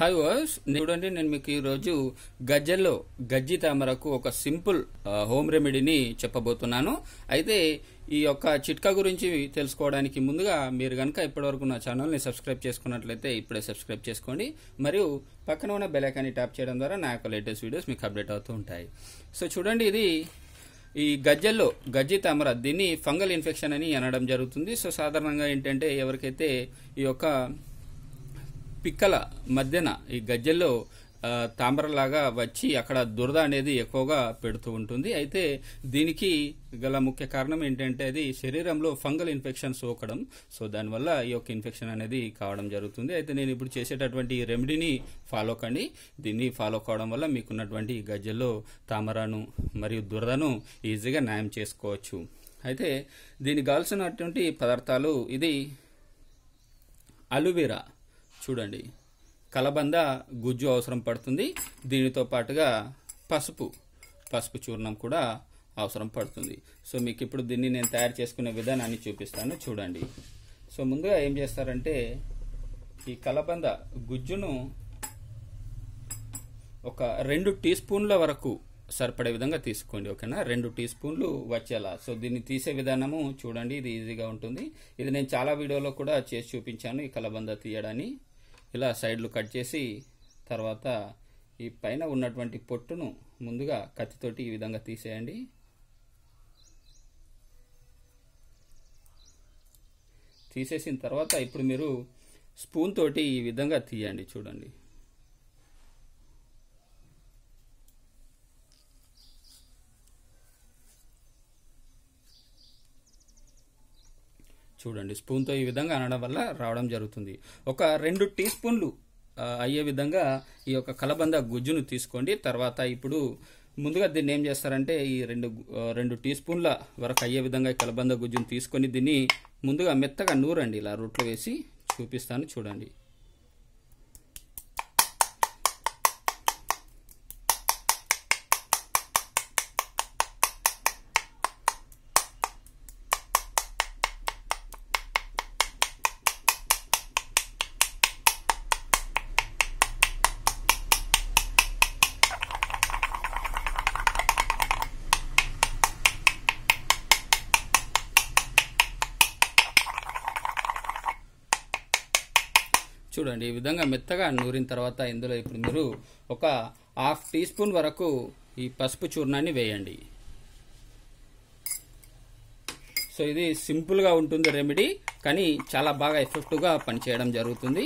hi was చూడండి నేను మీకు ఈరోజు గజ్జల్లో గజ్జి తామరకు ఒక సింపుల్ హోమ్ రెమెడీని చెప్పబోతున్నాను అయితే ఈ యొక్క చిట్కా గురించి తెలుసుకోవడానికి ముందుగా మీరు కనుక ఇప్పటివరకు నా ఛానల్ని సబ్స్క్రైబ్ చేసుకున్నట్లయితే ఇప్పుడే సబ్స్క్రైబ్ చేసుకోండి మరియు పక్కన ఉన్న బెలైకాన్ని ట్యాప్ చేయడం ద్వారా నా యొక్క లేటెస్ట్ వీడియోస్ మీకు అప్డేట్ అవుతూ ఉంటాయి సో చూడండి ఇది ఈ గజ్జల్లో గజ్జి తామర దీన్ని ఫంగల్ ఇన్ఫెక్షన్ అని అనడం జరుగుతుంది సో సాధారణంగా ఏంటంటే ఎవరికైతే ఈ యొక్క పిక్కల మధ్యన ఈ గజ్జెల్లో తామరలాగా వచ్చి అక్కడ దురద అనేది ఎక్కువగా పెడుతూ ఉంటుంది అయితే దీనికి గల ముఖ్య కారణం ఏంటంటే అది శరీరంలో ఫంగల్ ఇన్ఫెక్షన్ సోకడం సో దానివల్ల ఈ యొక్క ఇన్ఫెక్షన్ అనేది కావడం జరుగుతుంది అయితే నేను ఇప్పుడు చేసేటటువంటి రెమెడీని ఫాలో కండి దీన్ని ఫాలో కావడం వల్ల మీకున్నటువంటి గజ్జెల్లో తామరను మరియు దురదను ఈజీగా న్యాయం చేసుకోవచ్చు అయితే దీనికి కావాల్సినటువంటి పదార్థాలు ఇది అలువీరా చూడండి కలబంద గుజ్జు అవసరం పడుతుంది దీనితో పాటుగా పసుపు పసుపు చూర్ణం కూడా అవసరం పడుతుంది సో మీకు ఇప్పుడు దీన్ని నేను తయారు చేసుకునే విధానాన్ని చూపిస్తాను చూడండి సో ముందుగా ఏం చేస్తారంటే ఈ కలబంద గుజ్జును ఒక రెండు టీ స్పూన్ల వరకు సరిపడే విధంగా తీసుకోండి ఓకేనా రెండు టీ స్పూన్లు వచ్చేలా సో దీన్ని తీసే విధానము చూడండి ఇది ఈజీగా ఉంటుంది ఇది నేను చాలా వీడియోలో కూడా చేసి చూపించాను ఈ కలబంద తీయడాన్ని ఇలా సైడ్లు కట్ చేసి తర్వాత ఈ పైన ఉన్నటువంటి పొట్టును ముందుగా కత్తితోటి ఈ విధంగా తీసేయండి తీసేసిన తర్వాత ఇప్పుడు మీరు స్పూన్ తోటి ఈ విధంగా తీయండి చూడండి చూడండి స్పూన్తో ఈ విధంగా అనడం వల్ల రావడం జరుగుతుంది ఒక రెండు టీ స్పూన్లు అయ్యే విధంగా ఈ యొక్క కలబంద గుజ్జును తీసుకోండి తర్వాత ఇప్పుడు ముందుగా దీన్ని ఏం చేస్తారంటే ఈ రెండు రెండు టీ స్పూన్ల వరకు అయ్యే విధంగా ఈ కలబంద గుజ్జును తీసుకొని దీన్ని ముందుగా మెత్తగా నూరండి ఇలా రొట్లు వేసి చూపిస్తాను చూడండి చూడండి ఈ విధంగా మెత్తగా నూరిన తర్వాత ఇందులో ఇప్పుడు మీరు ఒక హాఫ్ టీ స్పూన్ వరకు ఈ పసుపు చూర్ణాన్ని వేయండి సో ఇది సింపుల్గా ఉంటుంది రెమెడీ కానీ చాలా బాగా ఎఫెక్టివ్గా పనిచేయడం జరుగుతుంది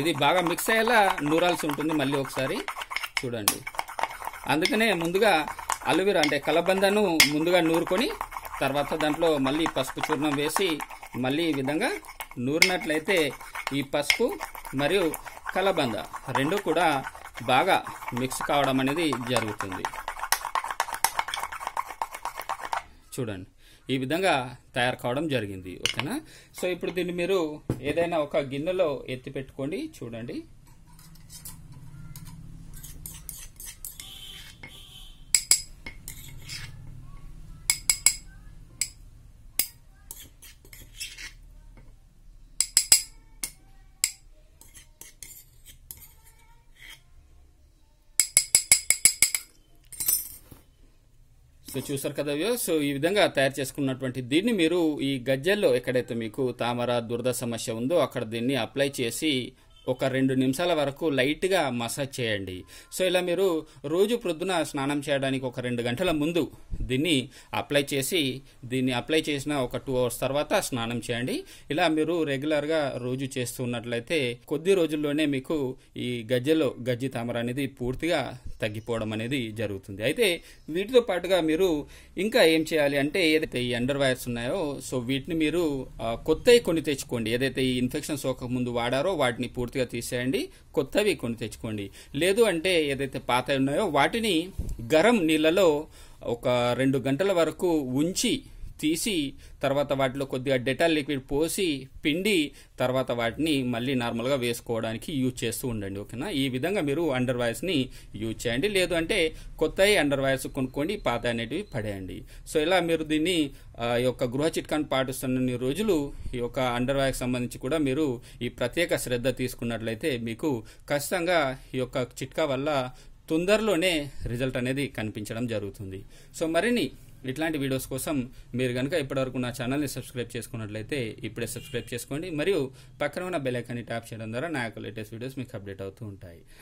ఇది బాగా మిక్స్ అయ్యేలా నూరాల్సి ఉంటుంది మళ్ళీ ఒకసారి చూడండి అందుకనే ముందుగా అలువీరా అంటే కలబందను ముందుగా నూరుకొని తర్వాత దాంట్లో మళ్ళీ పసుపు చూర్ణం వేసి మళ్ళీ ఈ విధంగా నూరినట్లయితే ఈ పసుపు మరియు కలబంద రెండు కూడా బాగా మిక్స్ కావడం అనేది జరుగుతుంది చూడండి ఈ విధంగా తయారు కావడం జరిగింది ఓకేనా సో ఇప్పుడు దీన్ని మీరు ఏదైనా ఒక గిన్నెలో ఎత్తి పెట్టుకోండి చూడండి సో చూసారు కదా సో ఈ విధంగా తయారు చేసుకున్నటువంటి దీన్ని మీరు ఈ గజ్జల్లో ఎక్కడైతే మీకు తామర దురద సమస్య ఉందో అక్కడ దీన్ని అప్లై చేసి ఒక రెండు నిమిషాల వరకు లైట్గా మసాజ్ చేయండి సో ఇలా మీరు రోజు ప్రొద్దున స్నానం చేయడానికి ఒక రెండు గంటల ముందు దీన్ని అప్లై చేసి దీన్ని అప్లై చేసిన ఒక టూ అవర్స్ తర్వాత స్నానం చేయండి ఇలా మీరు రెగ్యులర్గా రోజు చేస్తున్నట్లయితే కొద్ది రోజుల్లోనే మీకు ఈ గజ్జలో గజ్జి తామర అనేది పూర్తిగా తగ్గిపోవడం అనేది జరుగుతుంది అయితే వీటితో పాటుగా మీరు ఇంకా ఏం చేయాలి అంటే ఏదైతే ఈ అండర్ వైర్స్ ఉన్నాయో సో వీటిని మీరు కొత్తవి కొన్ని తెచ్చుకోండి ఏదైతే ఈ ఇన్ఫెక్షన్ సోకముందు వాడారో వాటిని పూర్తిగా తీసేయండి కొత్తవి కొన్ని తెచ్చుకోండి లేదు అంటే ఏదైతే పాత ఉన్నాయో వాటిని గరం నీళ్ళలో ఒక రెండు గంటల వరకు ఉంచి తీసి తర్వాత వాటిలో కొద్దిగా డెటాల్ లిక్విడ్ పోసి పిండి తర్వాత వాటిని మళ్ళీ నార్మల్గా వేసుకోవడానికి యూజ్ చేస్తూ ఉండండి ఓకేనా ఈ విధంగా మీరు అండర్ వాయిస్ని యూజ్ చేయండి లేదు అంటే కొత్త అండర్ వాయిస్ కొనుక్కోండి పాత అనేటివి పడేయండి సో ఇలా మీరు దీన్ని ఈ యొక్క గృహ చిట్కాన్ని పాటిస్తున్న రోజులు ఈ యొక్క అండర్ వాయిస్ సంబంధించి కూడా మీరు ఈ ప్రత్యేక శ్రద్ధ తీసుకున్నట్లయితే మీకు ఖచ్చితంగా ఈ యొక్క చిట్కా వల్ల తొందరలోనే రిజల్ట్ అనేది కనిపించడం జరుగుతుంది సో మరిన్ని ఇట్లాంటి వీడియోస్ కోసం మీరు కనుక ఇప్పటివరకు నా ఛానల్ని సబ్స్క్రైబ్ చేసుకున్నట్లయితే ఇప్పుడే సబ్స్క్రైబ్ చేసుకోండి మరియు పక్కన ఉన్న బెల్ ఐకాన్ని ట్యాప్ చేయడం ద్వారా నా యొక్క లేటెస్ట్ వీడియోస్ మీకు అప్డేట్ అవుతూ ఉంటాయి